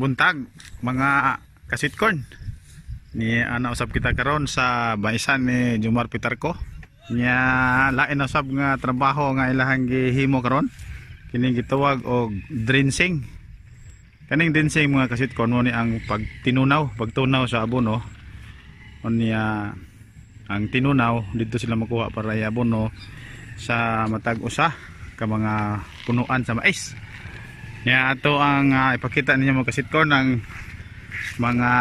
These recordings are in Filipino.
buntag mga kasitkorn ni ana usab kita karon sa baisan ni Jumar Pitarko nya lain usab nga trabaho nga ilahang gihimo karon kini gitawag og drensing kaning drensing mga kasitkorn mo ni ang pagtinunaw pagtunaw sa abono unya ang tinunaw dito sila makuha para yabono sa matag usa ka mga punuan sa mais Yeah, ito ang uh, ipakita ninyo mga kasitko ng mga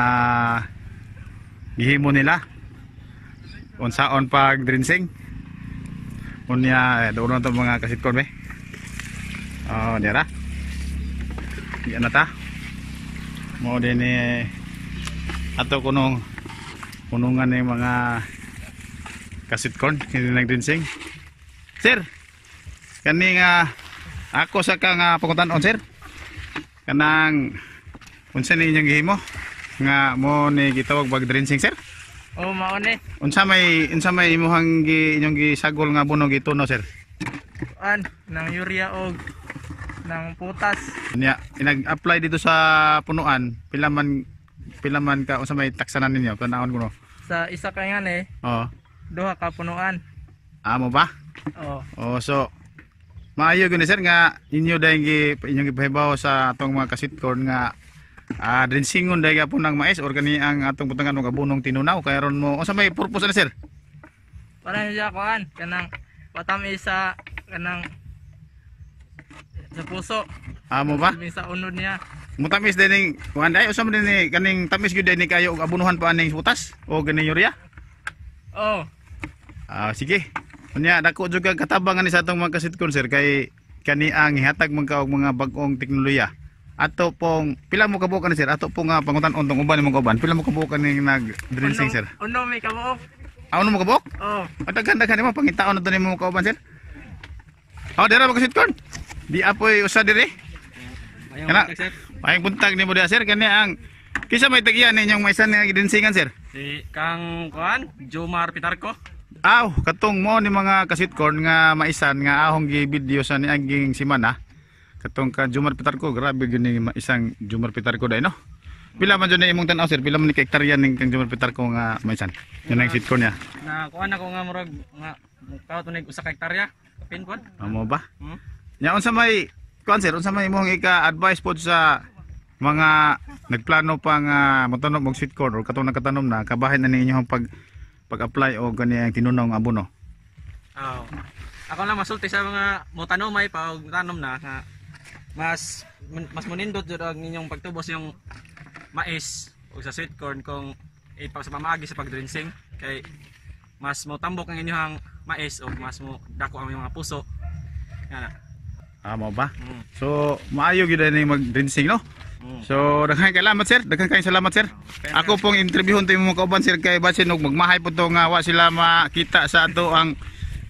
gihimo nila unsaon pag drinsing unya eh, doon na ito mga kasitko be oh ra yan na ta mo din eh ato kunong kunungan ng mga kasitkorn hindi nagdrinsing sir kani nga uh, ako sa kang uh, pagkuntanon sir. Kanang unsa ni inyong gihimo nga mo ni gitawag bag drensing sir? Oo, oh, mao ni. Unsa may unsa may imuhang gi inyong gisagol nga bunog ituno sir? An nang urea og nang putas. Nya, inag-apply dito sa punuan, pila man pila man ka unsa may taksanan ninyo kun naon kuno? Sa isa ka nga Eh, Oo. Duha ka punuan. Amo ba? Oo. Oh, so maayo gani sir nga inyo inyo inyong ipahibaw sa atong mga corn nga uh, ah, drinsingon dai po ng mais or gani ang atong putangan ng bunong tinunaw kaya ron mo o may purpose na sir para niya kuan kanang patami sa kanang sa puso amo ah, ba sa unod niya mutamis din ning kuan dai usam din ni kaning tamis gyud ni kayo og abunuhan pa aning butas o ganin yurya oh ah sige Nya dako juga katabangan ni sa atong mga sir kay kani ang ihatag man kaog mga bag-ong teknolohiya. Ato pong pila mo kabuok sir? Ato pong uh, pangutan untong uban mo uban. Pila mo kabuok ning nag dressing sir? Uno mi kabuok. Ah, uno mo kabuok? Oo. Oh. Atagan daghan mo pangitaon na ni mo kauban sir. Oh, dira ba kon. Di apoy usa dire. Kana Paing buntag mo dia sir kani ang Kisa may tagiyan ninyong maisan nga gidinsingan sir? Si Kang Kuan, Jomar Pitarko. aw katong mo ni mga kasitkorn nga maisan nga ahong gi-video sa niaging simana katong ka Jumar Pitar ko grabe gyud ni isang Jumar Pitar ko dai no pila man jud na imong tan-aw sir pila man ni ka hektarya ning kang Jumar Pitar ko nga maisan yun ang sitkorn niya na kuan ako nga murag nga kaw tunig usa ka hektarya pin pod amo ba hmm? nya unsa may kuan sir unsa may imong ika-advice pod sa mga nagplano pang uh, matanom og sitkorn or katong nakatanom na kabahin na ninyo pag pag-apply o ganyan tinunong abono? Oo. Oh. Ako lang masulti sa mga motanomay pa og tanom na nga mas mas munindot jud ang inyong pagtubos yung mais ug sa sweet corn kung ipa sa pamaagi sa pagdrinsing kay mas mo tambok ang inyong mais o mas mo dako ang mga puso. Yan na. Ah, mo ba? Mm. So, maayo gyud ni mag-rinsing no? So, daghang salamat sir. Daghang kayong salamat sir. Ako pong interviewon tayo mga kauban sir kay basin ug magmahay po to nga wa sila makita sa ato ang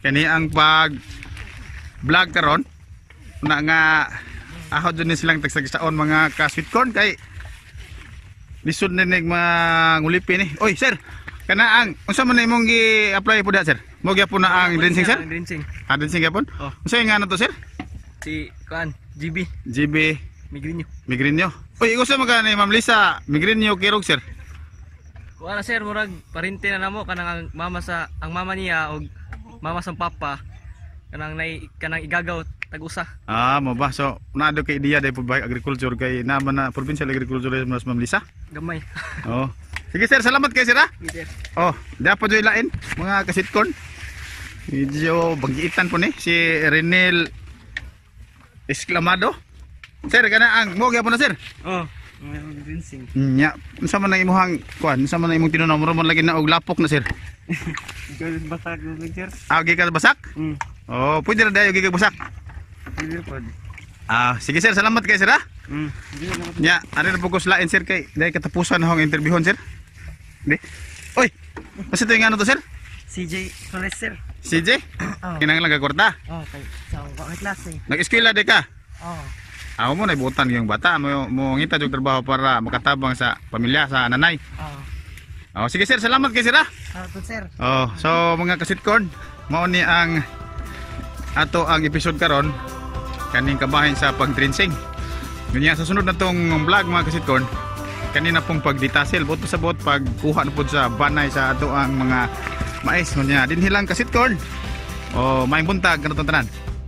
kani ang pag vlog karon na nga ahod din silang tagsagsaon mga ka sweet corn kay lisod na nig mangulipin ni. Oy sir, kana ang unsa man imong gi-apply po da sir? Mo gyapon na ang rinsing sir? Rinsing. Ah rinsing gyapon? Oh. Unsa nga na to sir? Si kan GB. GB Migrinyo. Migrinyo. Uy, ikaw sa magkano Ma'am Lisa? Migrinyo kirog sir. Kuha sir, murag parinte na namo kanang ang mama sa ang mama niya og mama sa papa kanang nay kanang igagaw tag-usa. Ah, mo ba? So, naado kay idea dai pubay agriculture kay naman na provincial agriculture mas Ma'am Lisa. Gamay. Oh. Sige sir, salamat kay sir ha. Sige sir. Oh, dapat joy lain mga kasitcon. Medyo bagiitan po ni si Renel Esclamado. Sir, kana ang mo gyapon na sir. Oh. Mayroon rinsing. Nya, mm, unsa man ang imong kuan? Unsa man na imong tinunong mo lagi na og lapok na sir? Gyud basak gyud sir. Ah, gyud ka basak? Mm. Oh, pwede ra dayo gyud basak. Pwede pod. Ah, sige sir, salamat kay sir ha. Ah. Mm. Nya, ari ra pugos lain sir kay dai katapusan hong interviewon sir. Di. Oy. Basta tuwing ano to sir? CJ Flores sir. CJ? Oh. lang ka kwarta? Oh, kay sa so, klase. Eh. Nag-eskwela de ka? Oh. Ako mo naibutan yung bata mo mo ngita jug trabaho para makatabang sa pamilya sa nanay. Oo. Oh. oh, sige sir, salamat kay sir ah. Oh, sir. Oh, so mga kasitkorn, mao ni ang ato ang episode karon kaning kabahin sa pagtrinsing. Ganyan sa sunod na tong vlog mga kasitkorn, kanina pong pagdetasil boto sa bot pagkuha na po sa banay sa ato ang mga mais mo niya. Dinhilang kasitkorn. Oh, may buntag kanatong tanan.